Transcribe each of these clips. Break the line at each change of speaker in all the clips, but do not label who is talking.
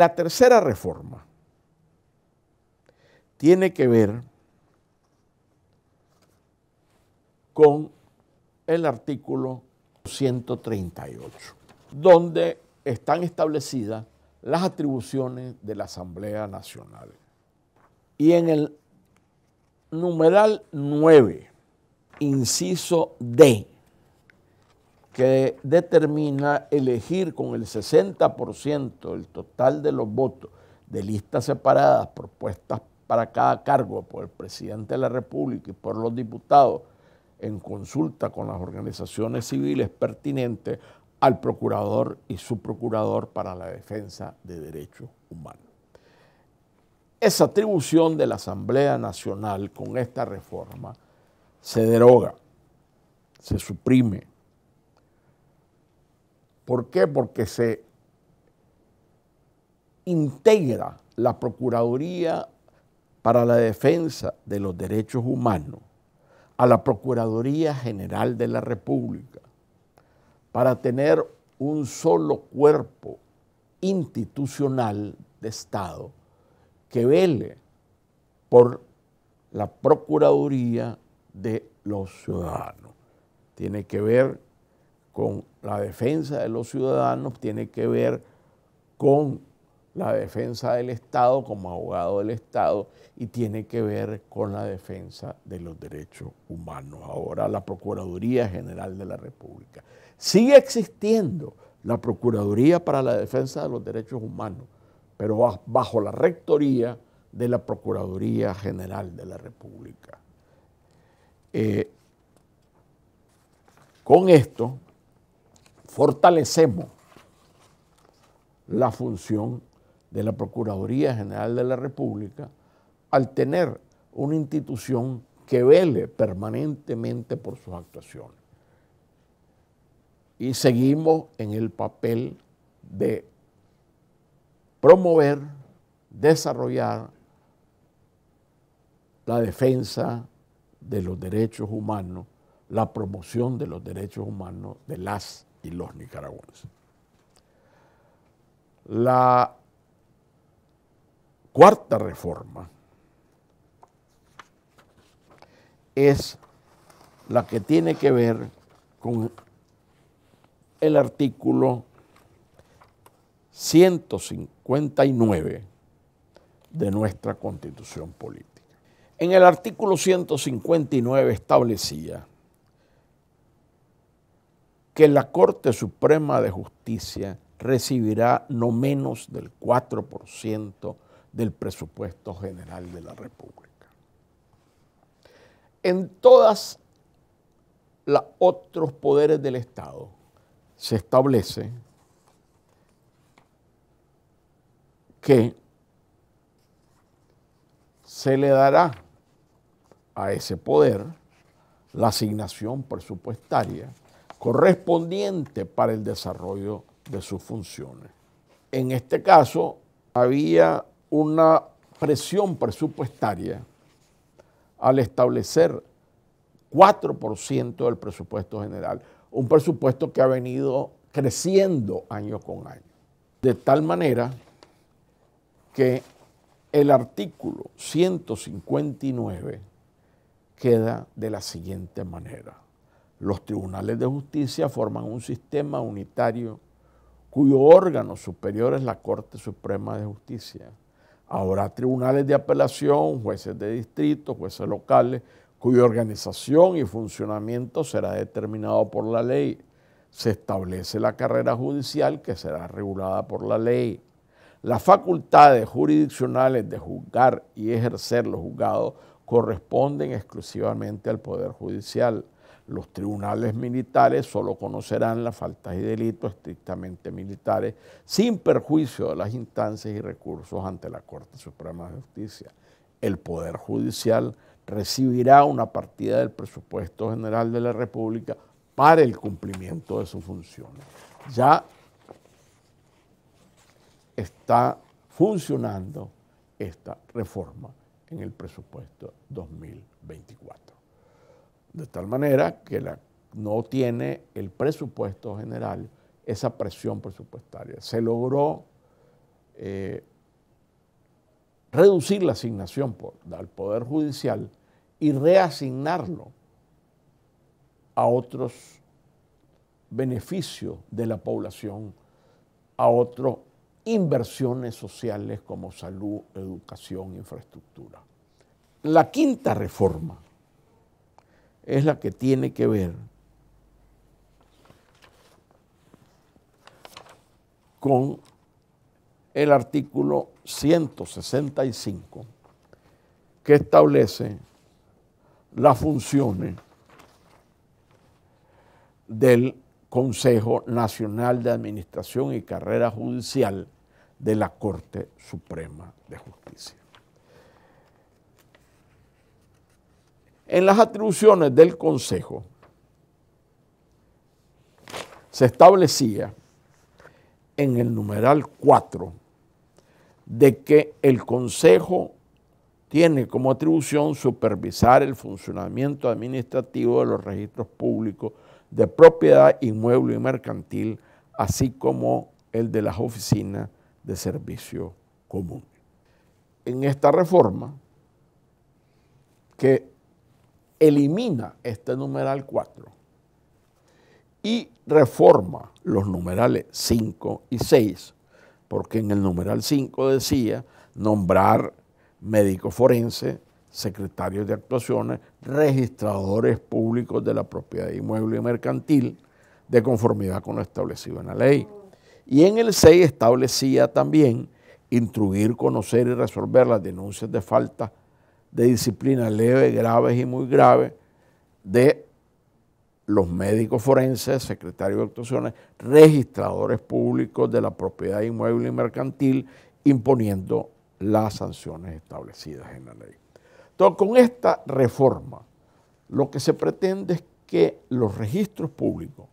La tercera reforma tiene que ver con el artículo 138, donde están establecidas las atribuciones de la Asamblea Nacional. Y en el numeral 9, inciso D, que determina elegir con el 60% el total de los votos de listas separadas propuestas para cada cargo por el presidente de la República y por los diputados en consulta con las organizaciones civiles pertinentes al procurador y su Procurador para la defensa de derechos humanos. Esa atribución de la Asamblea Nacional con esta reforma se deroga, se suprime, ¿Por qué? Porque se integra la Procuraduría para la Defensa de los Derechos Humanos a la Procuraduría General de la República para tener un solo cuerpo institucional de Estado que vele por la Procuraduría de los Ciudadanos. Tiene que ver con la defensa de los ciudadanos tiene que ver con la defensa del Estado como abogado del Estado y tiene que ver con la defensa de los derechos humanos. Ahora la Procuraduría General de la República. Sigue existiendo la Procuraduría para la Defensa de los Derechos Humanos, pero bajo la rectoría de la Procuraduría General de la República. Eh, con esto, fortalecemos la función de la Procuraduría General de la República al tener una institución que vele permanentemente por sus actuaciones. Y seguimos en el papel de promover, desarrollar la defensa de los derechos humanos, la promoción de los derechos humanos de las y los nicaragüenses. La cuarta reforma es la que tiene que ver con el artículo 159 de nuestra constitución política. En el artículo 159 establecía que la Corte Suprema de Justicia recibirá no menos del 4% del presupuesto general de la República. En todas los otros poderes del Estado se establece que se le dará a ese poder la asignación presupuestaria correspondiente para el desarrollo de sus funciones. En este caso, había una presión presupuestaria al establecer 4% del presupuesto general, un presupuesto que ha venido creciendo año con año. De tal manera que el artículo 159 queda de la siguiente manera. Los tribunales de justicia forman un sistema unitario cuyo órgano superior es la Corte Suprema de Justicia. Habrá tribunales de apelación, jueces de distrito, jueces locales, cuya organización y funcionamiento será determinado por la ley. Se establece la carrera judicial que será regulada por la ley. Las facultades jurisdiccionales de juzgar y ejercer los juzgados corresponden exclusivamente al Poder Judicial. Los tribunales militares solo conocerán las faltas y delitos estrictamente militares, sin perjuicio de las instancias y recursos ante la Corte Suprema de Justicia. El Poder Judicial recibirá una partida del presupuesto general de la República para el cumplimiento de sus funciones. Ya está funcionando esta reforma en el presupuesto 2024 de tal manera que no tiene el presupuesto general esa presión presupuestaria. Se logró eh, reducir la asignación al Poder Judicial y reasignarlo a otros beneficios de la población, a otras inversiones sociales como salud, educación, infraestructura. La quinta reforma es la que tiene que ver con el artículo 165 que establece las funciones del Consejo Nacional de Administración y Carrera Judicial de la Corte Suprema de Justicia. en las atribuciones del Consejo se establecía en el numeral 4 de que el Consejo tiene como atribución supervisar el funcionamiento administrativo de los registros públicos de propiedad inmueble y mercantil, así como el de las oficinas de servicio común. En esta reforma, que elimina este numeral 4 y reforma los numerales 5 y 6, porque en el numeral 5 decía nombrar médico forense, secretarios de actuaciones, registradores públicos de la propiedad inmueble y mercantil, de conformidad con lo establecido en la ley. Y en el 6 establecía también instruir, conocer y resolver las denuncias de falta de disciplinas leves, graves y muy graves de los médicos forenses, secretarios de actuaciones, registradores públicos de la propiedad inmueble y mercantil, imponiendo las sanciones establecidas en la ley. Entonces, con esta reforma, lo que se pretende es que los registros públicos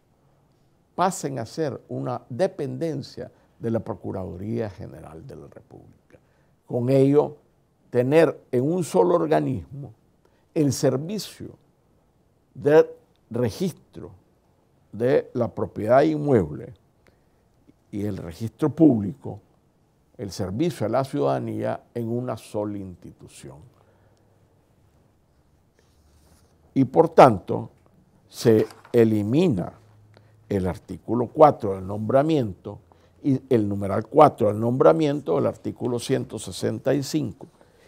pasen a ser una dependencia de la Procuraduría General de la República. Con ello tener en un solo organismo el servicio de registro de la propiedad inmueble y el registro público, el servicio a la ciudadanía en una sola institución. Y por tanto, se elimina el artículo 4 del nombramiento y el numeral 4 del nombramiento del artículo 165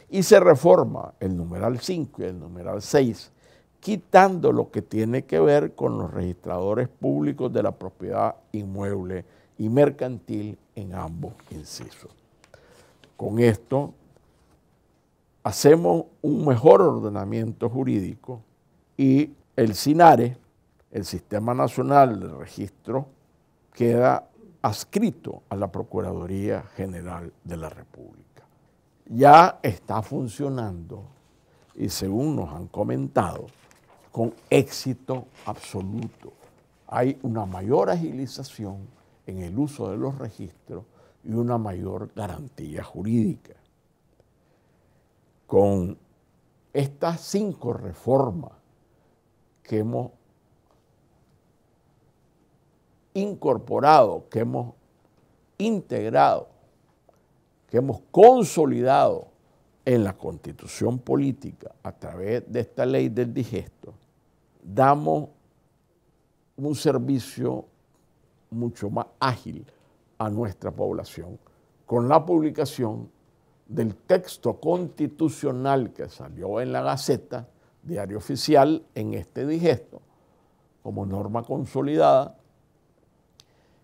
y se reforma el numeral 5 y el numeral 6, quitando lo que tiene que ver con los registradores públicos de la propiedad inmueble y mercantil en ambos incisos. Con esto hacemos un mejor ordenamiento jurídico y el SINARE, el Sistema Nacional de Registro, queda adscrito a la Procuraduría General de la República ya está funcionando y según nos han comentado, con éxito absoluto. Hay una mayor agilización en el uso de los registros y una mayor garantía jurídica. Con estas cinco reformas que hemos incorporado, que hemos integrado que hemos consolidado en la constitución política a través de esta ley del digesto, damos un servicio mucho más ágil a nuestra población con la publicación del texto constitucional que salió en la Gaceta, diario oficial, en este digesto, como norma consolidada,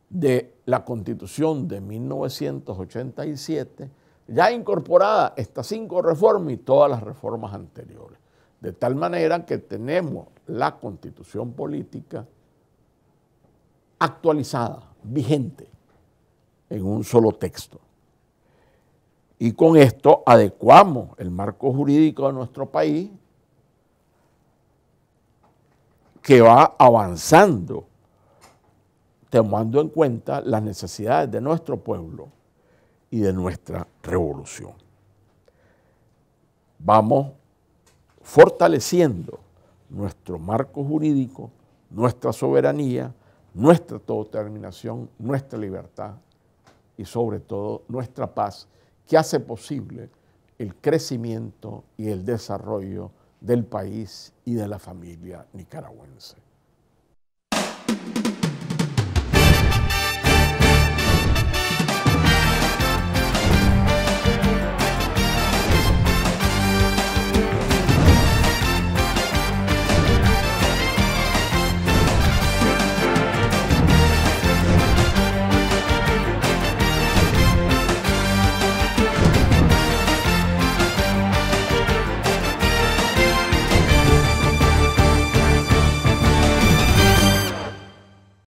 de la Constitución de 1987, ya incorporada estas cinco reformas y todas las reformas anteriores. De tal manera que tenemos la Constitución política actualizada, vigente, en un solo texto. Y con esto adecuamos el marco jurídico de nuestro país que va avanzando tomando en cuenta las necesidades de nuestro pueblo y de nuestra revolución. Vamos fortaleciendo nuestro marco jurídico, nuestra soberanía, nuestra autodeterminación, nuestra libertad y sobre todo nuestra paz que hace posible el crecimiento y el desarrollo del país y de la familia nicaragüense.